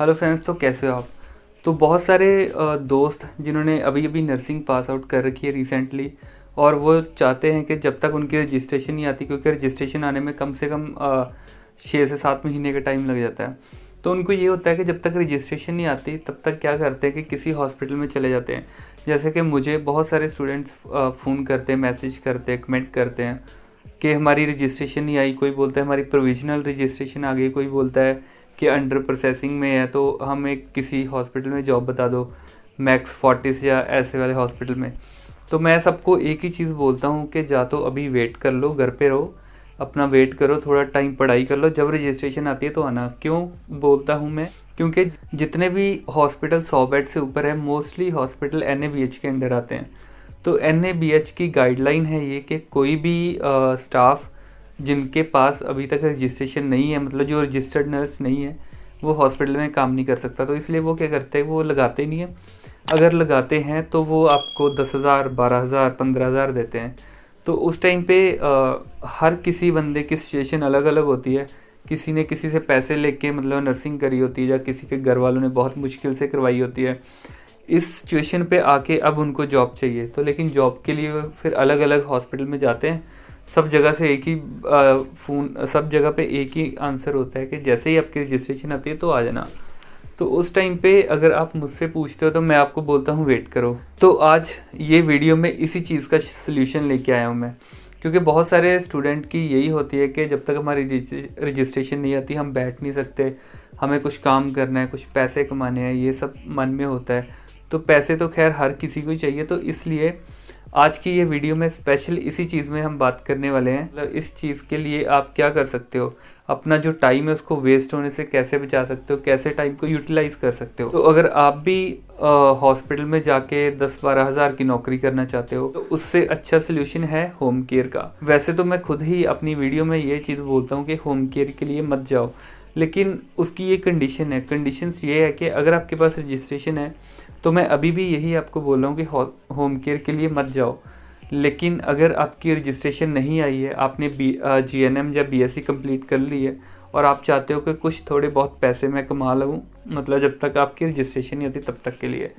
hello friends तो कैसे हो आप तो बहुत सारे दोस्त जिन्होंने अभी अभी नर्सिंग पास आउट कर रखी है रिसेंटली और वो चाहते हैं कि जब तक उनकी रजिस्ट्रेशन नहीं आती क्योंकि रजिस्ट्रेशन आने में कम से कम छः से सात महीने का टाइम लग जाता है तो उनको ये होता है कि जब तक रजिस्ट्रेशन नहीं आती तब तक क्या करते हैं कि किसी हॉस्पिटल में चले जाते हैं जैसे कि मुझे बहुत सारे स्टूडेंट्स फ़ोन करते हैं मैसेज करते हैं कमेंट करते हैं कि हमारी रजिस्ट्रेशन नहीं आई कोई बोलता है हमारी प्रोविजनल रजिस्ट्रेशन आ गई कोई बोलता है कि अंडर प्रोसेसिंग में है तो हम एक किसी हॉस्पिटल में जॉब बता दो मैक्स फोर्टिस या ऐसे वाले हॉस्पिटल में तो मैं सबको एक ही चीज़ बोलता हूँ कि जा तो अभी वेट कर लो घर पे रहो अपना वेट करो थोड़ा टाइम पढ़ाई कर लो जब रजिस्ट्रेशन आती है तो आना क्यों बोलता हूँ मैं क्योंकि जितने भी हॉस्पिटल सौ बेड से ऊपर है मोस्टली हॉस्पिटल एन के अंडर आते हैं तो एन की गाइडलाइन है ये कि कोई भी स्टाफ जिनके पास अभी तक रजिस्ट्रेशन नहीं है मतलब जो रजिस्टर्ड नर्स नहीं है वो हॉस्पिटल में काम नहीं कर सकता तो इसलिए वो क्या करते हैं वो लगाते नहीं हैं अगर लगाते हैं तो वो आपको दस हज़ार बारह हज़ार पंद्रह हज़ार देते हैं तो उस टाइम पे आ, हर किसी बंदे की सिचुएशन अलग अलग होती है किसी ने किसी से पैसे लेके मतलब नर्सिंग करी होती है या किसी के घर वालों ने बहुत मुश्किल से करवाई होती है इस सिचुएशन पे आके अब उनको जॉब चाहिए तो लेकिन जॉब के लिए फिर अलग अलग हॉस्पिटल में जाते हैं सब जगह से एक ही फ़ोन सब जगह पे एक ही आंसर होता है कि जैसे ही आपकी रजिस्ट्रेशन आती है तो आ जाना तो उस टाइम पे अगर आप मुझसे पूछते हो तो मैं आपको बोलता हूँ वेट करो तो आज ये वीडियो में इसी चीज़ का सोल्यूशन लेके आया हूँ मैं क्योंकि बहुत सारे स्टूडेंट की यही होती है कि जब तक हमारी रजिस्ट्रेशन नहीं आती हम बैठ नहीं सकते हमें कुछ काम करना है कुछ पैसे कमाने हैं ये सब मन में होता है तो पैसे तो खैर हर किसी को चाहिए तो इसलिए आज की ये वीडियो में स्पेशल इसी चीज़ में हम बात करने वाले हैं मतलब इस चीज़ के लिए आप क्या कर सकते हो अपना जो टाइम है उसको वेस्ट होने से कैसे बचा सकते हो कैसे टाइम को यूटिलाइज कर सकते हो तो अगर आप भी हॉस्पिटल में जाके दस बारह हज़ार की नौकरी करना चाहते हो तो उससे अच्छा सोल्यूशन है होम केयर का वैसे तो मैं खुद ही अपनी वीडियो में ये चीज़ बोलता हूँ कि होम केयर के लिए मत जाओ लेकिन उसकी ये कंडीशन है कंडीशंस ये है कि अगर आपके पास रजिस्ट्रेशन है तो मैं अभी भी यही आपको बोल रहा हूँ कि होम केयर के लिए मत जाओ लेकिन अगर आपकी रजिस्ट्रेशन नहीं आई है आपने बी जी एन एम या बी एस सी कम्प्लीट कर ली है और आप चाहते हो कि कुछ थोड़े बहुत पैसे मैं कमा लगूँ मतलब जब तक आपकी रजिस्ट्रेशन नहीं आती तब तक के लिए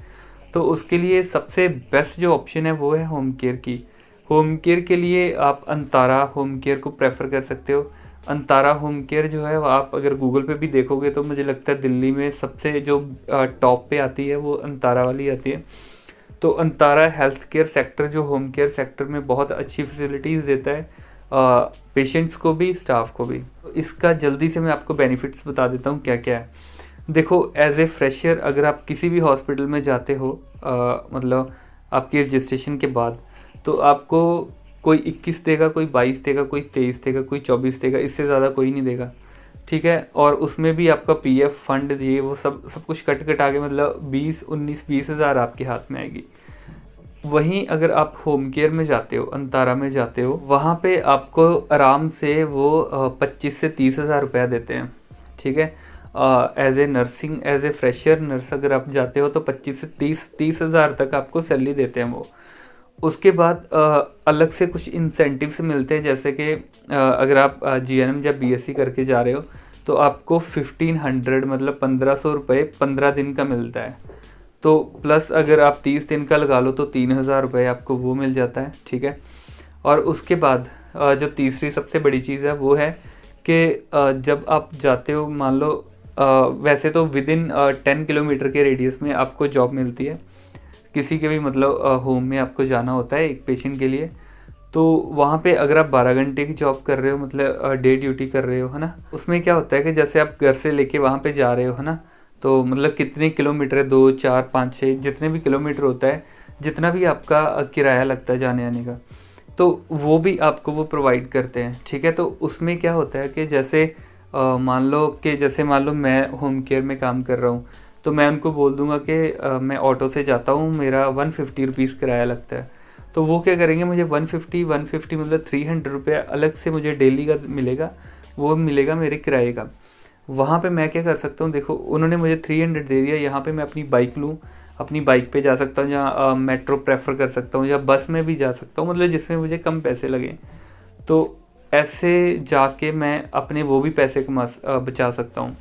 तो उसके लिए सबसे बेस्ट जो ऑप्शन है वो है होम केयर की होम केयर के लिए आप अंतारा होम केयर को प्रेफर कर सकते हो अंतारा होम केयर जो है आप अगर गूगल पे भी देखोगे तो मुझे लगता है दिल्ली में सबसे जो टॉप पे आती है वो अंतारा वाली आती है तो अंतारा हेल्थ केयर सेक्टर जो होम केयर सेक्टर में बहुत अच्छी फैसिलिटीज़ देता है पेशेंट्स को भी स्टाफ को भी इसका जल्दी से मैं आपको बेनिफिट्स बता देता हूँ क्या क्या है देखो एज ए फ्रेशर अगर आप किसी भी हॉस्पिटल में जाते हो आ, मतलब आपकी रजिस्ट्रेशन के बाद तो आपको कोई इक्कीस देगा कोई बाईस देगा कोई तेईस देगा कोई चौबीस देगा इससे ज़्यादा कोई नहीं देगा ठीक है और उसमें भी आपका एफ फंड ये वो सब सब कुछ कट कट आगे मतलब बीस उन्नीस बीस हज़ार आपके हाथ में आएगी वहीं अगर आप होम केयर में जाते हो अंतारा में जाते हो वहाँ पे आपको आराम से वो पच्चीस से तीस हज़ार रुपया देते हैं ठीक है as a nursing as a fresher nurse अगर आप जाते हो तो पच्चीस से तीस तीस हज़ार तक आपको सैलरी देते हैं वो उसके बाद अलग से कुछ इंसेंटिव्स मिलते हैं जैसे कि अगर आप जी एन एम या बी एस सी करके जा रहे हो तो आपको फिफ्टीन हंड्रेड मतलब पंद्रह सौ रुपये पंद्रह दिन का मिलता है तो प्लस अगर आप तीस दिन का लगा लो तो तीन हज़ार रुपये आपको वो मिल जाता है ठीक है और उसके बाद जो तीसरी सबसे बड़ी चीज़ है वो है कि जब आप जाते हो मान लो वैसे तो विद इन टेन किलोमीटर के रेडियस में आपको जॉब मिलती है किसी के भी मतलब होम में आपको जाना होता है एक पेशेंट के लिए तो वहाँ पे अगर आप बारह घंटे की जॉब कर रहे हो मतलब डे ड्यूटी कर रहे हो है ना उसमें क्या होता है कि जैसे आप घर से लेके वहाँ पे जा रहे हो है ना तो मतलब कितने किलोमीटर है दो चार पाँच छः जितने भी किलोमीटर होता है जितना भी आपका किराया लगता है जाने आने का तो वो भी आपको वो प्रोवाइड करते हैं ठीक है तो उसमें क्या होता है कि जैसे मान लो कि जैसे मान लो मैं होम केयर में काम कर रहा हूँ तो मैं उनको बोल दूंगा कि मैं ऑटो से जाता हूँ मेरा वन फिफ्टी रुपीज़ किराया लगता है तो वो क्या करेंगे मुझे वन फिफ्टी वन फिफ्टी मतलब थ्री हंड्रेड रुपया अलग से मुझे डेली का मिलेगा वो मिलेगा मेरे किराए का वहाँ पे मैं क्या कर सकता हूँ देखो उन्होंने मुझे थ्री हंड्रेड दे दिया यहाँ पे मैं अपनी बाइक लूँ अपनी बाइक पे जा सकता हूँ या मेट्रो प्रेफर कर सकता हूँ या बस में भी जा सकता हूँ मतलब जिसमें मुझे कम पैसे लगे तो ऐसे जाके मैं अपने वो भी पैसे कमा बचा सकता हूँ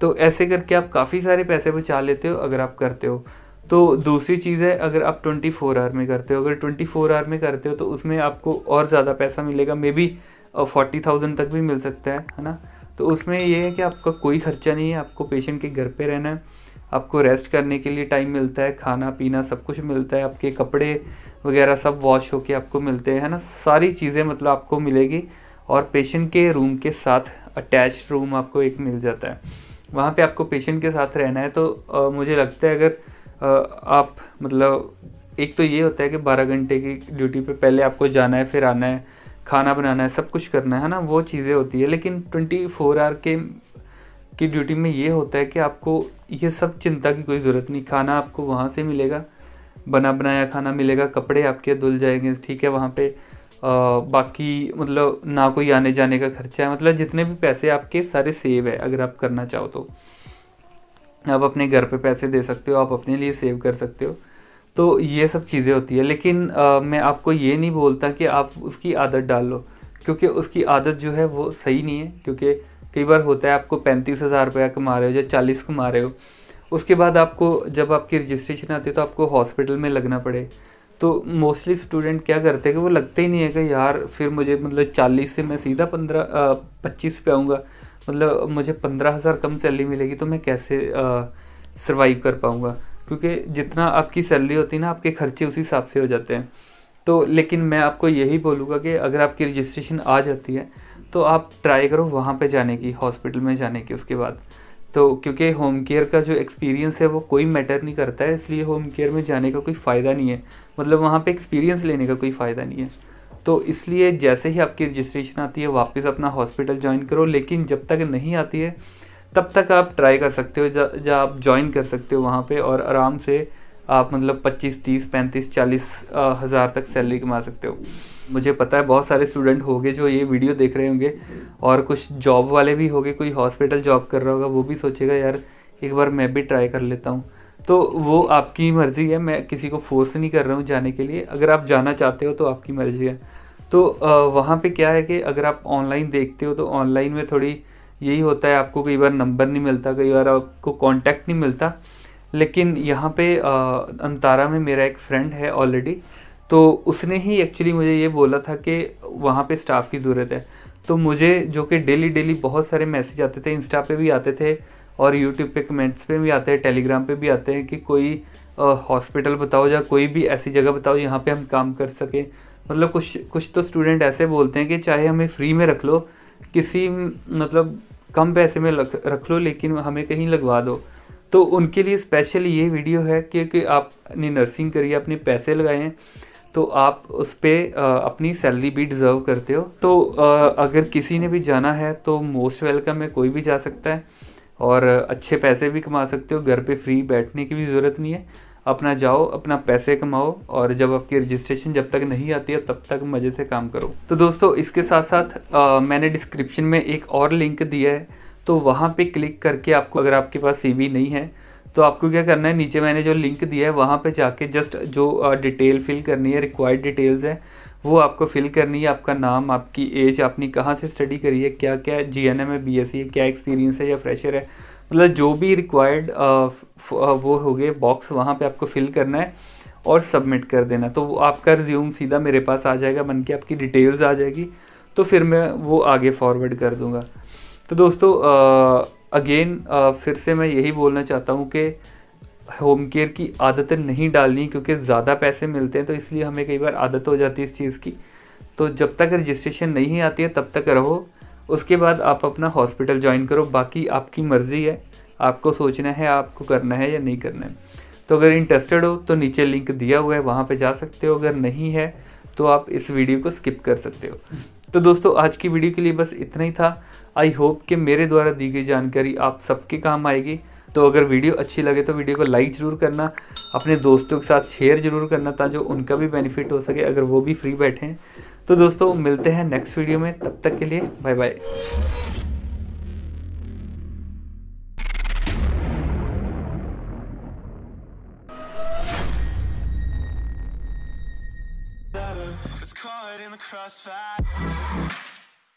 तो ऐसे करके आप काफ़ी सारे पैसे बचा लेते हो अगर आप करते हो तो दूसरी चीज़ है अगर आप 24 आवर में करते हो अगर 24 आवर में करते हो तो उसमें आपको और ज़्यादा पैसा मिलेगा मे बी फोर्टी थाउजेंड तक भी मिल सकता है है ना तो उसमें यह है कि आपका कोई खर्चा नहीं है आपको पेशेंट के घर पे रहना है आपको रेस्ट करने के लिए टाइम मिलता है खाना पीना सब कुछ मिलता है आपके कपड़े वगैरह सब वॉश होके आपको मिलते हैं है ना सारी चीज़ें मतलब आपको मिलेगी और पेशेंट के रूम के साथ अटैच रूम आपको एक मिल जाता है वहाँ पे आपको पेशेंट के साथ रहना है तो आ, मुझे लगता है अगर आ, आप मतलब एक तो ये होता है कि बारह घंटे की ड्यूटी पे पहले आपको जाना है फिर आना है खाना बनाना है सब कुछ करना है ना वो चीज़ें होती है लेकिन ट्वेंटी फोर आवर के की ड्यूटी में ये होता है कि आपको ये सब चिंता की कोई ज़रूरत नहीं खाना आपको वहाँ से मिलेगा बना बनाया खाना मिलेगा कपड़े आपके धुल जाएंगे ठीक है वहाँ पर बाकी मतलब ना कोई आने जाने का खर्चा है मतलब जितने भी पैसे आपके सारे सेव है अगर आप करना चाहो तो आप अपने घर पे पैसे दे सकते हो आप अपने लिए सेव कर सकते हो तो ये सब चीज़ें होती है लेकिन आ, मैं आपको ये नहीं बोलता कि आप उसकी आदत डाल लो क्योंकि उसकी आदत जो है वो सही नहीं है क्योंकि कई बार होता है आपको पैंतीस हज़ार रुपया कमा रहे हो या चालीस कमा रहे हो उसके बाद आपको जब आपकी रजिस्ट्रेशन आती है तो आपको हॉस्पिटल में लगना पड़े तो मोस्टली स्टूडेंट क्या करते हैं कि वो लगते ही नहीं है कि यार फिर मुझे मतलब चालीस से मैं सीधा पंद्रह पच्चीस पे आऊँगा मतलब मुझे पंद्रह हज़ार कम सैलरी मिलेगी तो मैं कैसे सर्वाइव कर पाऊँगा क्योंकि जितना आपकी सैलरी होती है ना आपके खर्चे उसी हिसाब से हो जाते हैं तो लेकिन मैं आपको यही बोलूँगा कि अगर आपकी रजिस्ट्रेशन आ जाती है तो आप ट्राई करो वहाँ पर जाने की हॉस्पिटल में जाने की उसके बाद तो क्योंकि होम केयर का जो एक्सपीरियंस है वो कोई मैटर नहीं करता है इसलिए होम केयर में जाने का कोई फ़ायदा नहीं है मतलब वहाँ पे एक्सपीरियंस लेने का कोई फ़ायदा नहीं है तो इसलिए जैसे ही आपकी रजिस्ट्रेशन आती है वापस अपना हॉस्पिटल ज्वाइन करो लेकिन जब तक नहीं आती है तब तक आप ट्राई कर सकते हो जब आप ज्वाइन कर सकते हो वहाँ पर और आराम से आप मतलब पच्चीस तीस पैंतीस चालीस हज़ार तक सैलरी कमा सकते हो मुझे पता है बहुत सारे स्टूडेंट होंगे जो ये वीडियो देख रहे होंगे और कुछ जॉब वाले भी होंगे कोई हॉस्पिटल जॉब कर रहा होगा वो भी सोचेगा यार एक बार मैं भी ट्राई कर लेता हूँ तो वो आपकी मर्ज़ी है मैं किसी को फोर्स नहीं कर रहा हूँ जाने के लिए अगर आप जाना चाहते हो तो आपकी मर्ज़ी है तो वहाँ पे क्या है कि अगर आप ऑनलाइन देखते हो तो ऑनलाइन में थोड़ी यही होता है आपको कई बार नंबर नहीं मिलता कई बार आपको कांटेक्ट नहीं मिलता लेकिन यहाँ पे अंतारा में मेरा एक फ्रेंड है ऑलरेडी तो उसने ही एक्चुअली मुझे ये बोला था कि वहाँ पे स्टाफ की ज़रूरत है तो मुझे जो कि डेली डेली बहुत सारे मैसेज आते थे इंस्टा पे भी आते थे और यूट्यूब पे कमेंट्स पे भी आते हैं टेलीग्राम पे भी आते हैं कि कोई हॉस्पिटल बताओ या कोई भी ऐसी जगह बताओ यहाँ पे हम काम कर सकें मतलब कुछ कुछ तो स्टूडेंट ऐसे बोलते हैं कि चाहे हमें फ्री में रख लो किसी मतलब कम पैसे में रख रख लो लेकिन हमें कहीं लगवा दो तो उनके लिए स्पेशल ये वीडियो है क्योंकि आपने नर्सिंग करिए अपने पैसे लगाएँ तो आप उस पर अपनी सैलरी भी डिज़र्व करते हो तो अगर किसी ने भी जाना है तो मोस्ट वेलकम है कोई भी जा सकता है और अच्छे पैसे भी कमा सकते हो घर पे फ्री बैठने की भी ज़रूरत नहीं है अपना जाओ अपना पैसे कमाओ और जब आपकी रजिस्ट्रेशन जब तक नहीं आती है तब तक मज़े से काम करो तो दोस्तों इसके साथ साथ आ, मैंने डिस्क्रिप्शन में एक और लिंक दिया है तो वहाँ पे क्लिक करके आपको अगर आपके पास सीवी नहीं है तो आपको क्या करना है नीचे मैंने जो लिंक दिया है वहाँ पे जाके जस्ट जो डिटेल फिल करनी है रिक्वायर्ड डिटेल्स है वो आपको फिल करनी है आपका नाम आपकी एज आपने कहाँ से स्टडी करी है क्या क्या जी एन एम है बी एस सी है क्या एक्सपीरियंस है या फ्रेशर है मतलब जो भी रिक्वायर्ड वो हो गए बॉक्स वहाँ पे आपको फिल करना है और सबमिट कर देना तो वो आपका रिज्यूम सीधा मेरे पास आ जाएगा बन के आपकी डिटेल्स आ जाएगी तो फिर मैं वो आगे फॉरवर्ड कर दूँगा तो दोस्तों आ, अगेन uh, फिर से मैं यही बोलना चाहता हूँ कि होम केयर की आदतें नहीं डालनी क्योंकि ज़्यादा पैसे मिलते हैं तो इसलिए हमें कई बार आदत हो जाती है इस चीज़ की तो जब तक रजिस्ट्रेशन नहीं आती है तब तक रहो उसके बाद आप अपना हॉस्पिटल ज्वाइन करो बाकी आपकी मर्ज़ी है आपको सोचना है आपको करना है या नहीं करना है तो अगर इंटरेस्टेड हो तो नीचे लिंक दिया हुआ है वहाँ पर जा सकते हो अगर नहीं है तो आप इस वीडियो को स्किप कर सकते हो तो दोस्तों आज की वीडियो के लिए बस इतना ही था आई होप कि मेरे द्वारा दी गई जानकारी आप सबके काम आएगी तो अगर वीडियो अच्छी लगे तो वीडियो को लाइक ज़रूर करना अपने दोस्तों के साथ शेयर ज़रूर करना ताकि उनका भी बेनिफिट हो सके अगर वो भी फ्री बैठे हैं तो दोस्तों मिलते हैं नेक्स्ट वीडियो में तब तक के लिए bye bye caught in the crossfire